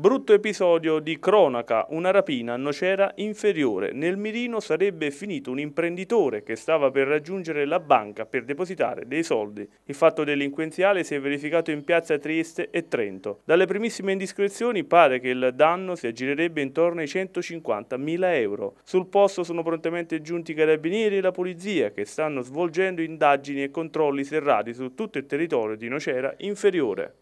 Brutto episodio di cronaca, una rapina a Nocera inferiore. Nel mirino sarebbe finito un imprenditore che stava per raggiungere la banca per depositare dei soldi. Il fatto delinquenziale si è verificato in piazza Trieste e Trento. Dalle primissime indiscrezioni pare che il danno si aggirerebbe intorno ai 150.000 euro. Sul posto sono prontamente giunti i carabinieri e la polizia che stanno svolgendo indagini e controlli serrati su tutto il territorio di Nocera inferiore.